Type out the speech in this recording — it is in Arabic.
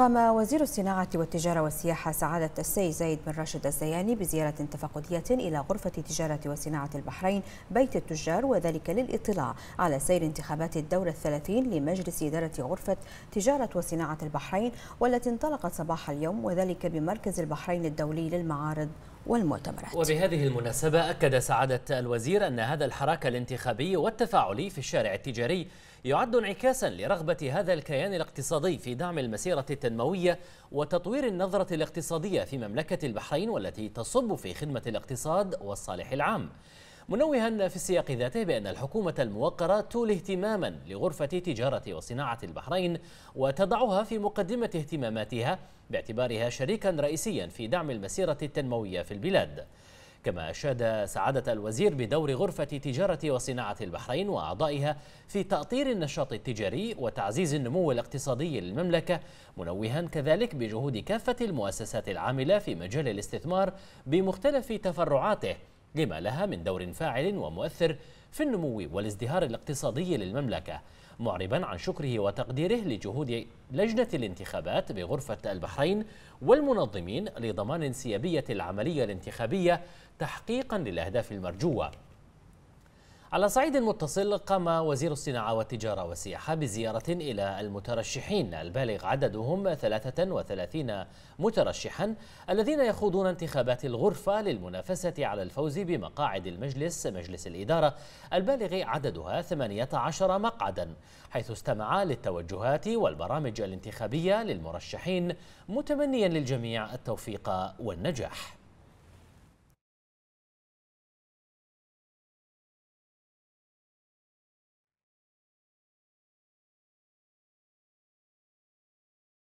قام وزير الصناعة والتجارة والسياحة سعادة السي زايد بن راشد الزياني بزيارة تفقدية إلى غرفة تجارة وصناعة البحرين بيت التجار وذلك للإطلاع على سير انتخابات الدورة الثلاثين لمجلس إدارة غرفة تجارة وصناعة البحرين والتي انطلقت صباح اليوم وذلك بمركز البحرين الدولي للمعارض والمؤتمرات وبهذه المناسبة أكد سعادة الوزير أن هذا الحراك الانتخابي والتفاعلي في الشارع التجاري يعد انعكاسا لرغبة هذا الكيان الاقتصادي في دعم المسيرة التنموية وتطوير النظرة الاقتصادية في مملكة البحرين والتي تصب في خدمة الاقتصاد والصالح العام منوها في السياق ذاته بأن الحكومة الموقرة تولي اهتماما لغرفة تجارة وصناعة البحرين وتضعها في مقدمة اهتماماتها باعتبارها شريكا رئيسيا في دعم المسيرة التنموية في البلاد كما أشاد سعادة الوزير بدور غرفة تجارة وصناعة البحرين وأعضائها في تأطير النشاط التجاري وتعزيز النمو الاقتصادي للمملكة منوها كذلك بجهود كافة المؤسسات العاملة في مجال الاستثمار بمختلف تفرعاته لما لها من دور فاعل ومؤثر في النمو والازدهار الاقتصادي للمملكة معربا عن شكره وتقديره لجهود لجنة الانتخابات بغرفة البحرين والمنظمين لضمان انسيابية العملية الانتخابية تحقيقا للأهداف المرجوة على صعيد متصل قام وزير الصناعة والتجارة والسياحة بزيارة إلى المترشحين البالغ عددهم 33 مترشحا الذين يخوضون انتخابات الغرفة للمنافسة على الفوز بمقاعد المجلس مجلس الإدارة البالغ عددها 18 مقعدا حيث استمع للتوجهات والبرامج الانتخابية للمرشحين متمنيا للجميع التوفيق والنجاح